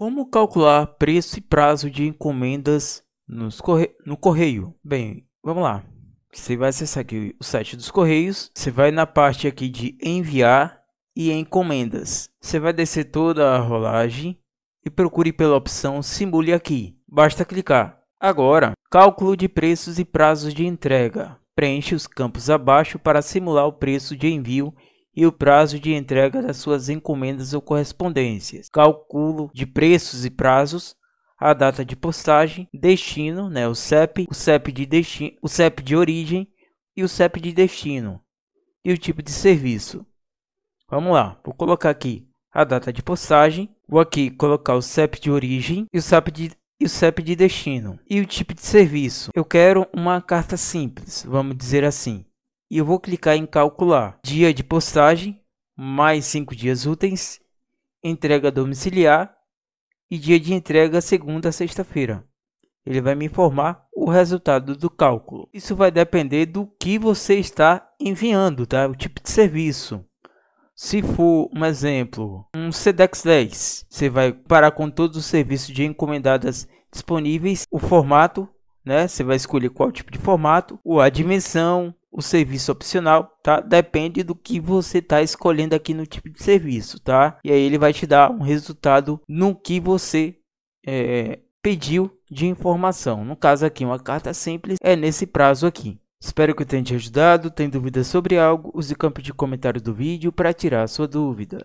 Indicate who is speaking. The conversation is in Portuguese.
Speaker 1: Como calcular preço e prazo de encomendas corre... no correio? Bem, vamos lá. Você vai acessar aqui o site dos correios. Você vai na parte aqui de enviar e encomendas. Você vai descer toda a rolagem e procure pela opção simule aqui. Basta clicar. Agora, cálculo de preços e prazos de entrega. Preencha os campos abaixo para simular o preço de envio e o prazo de entrega das suas encomendas ou correspondências, cálculo de preços e prazos, a data de postagem, destino, né, o CEP, o CEP de destino, o CEP de origem e o CEP de destino e o tipo de serviço. Vamos lá, vou colocar aqui a data de postagem, vou aqui colocar o CEP de origem e o CEP de e o CEP de destino e o tipo de serviço. Eu quero uma carta simples, vamos dizer assim e eu vou clicar em calcular dia de postagem mais 5 dias úteis, entrega domiciliar e dia de entrega segunda a sexta-feira. Ele vai me informar o resultado do cálculo. Isso vai depender do que você está enviando, tá? O tipo de serviço. Se for um exemplo, um Sedex 10, você vai parar com todos os serviços de encomendadas disponíveis, o formato, né? Você vai escolher qual tipo de formato, a dimensão, o serviço opcional, tá? Depende do que você está escolhendo aqui no tipo de serviço, tá? E aí ele vai te dar um resultado no que você é, pediu de informação. No caso aqui, uma carta simples é nesse prazo aqui. Espero que eu tenha te ajudado. Tem dúvidas sobre algo? Use o campo de comentário do vídeo para tirar sua dúvida.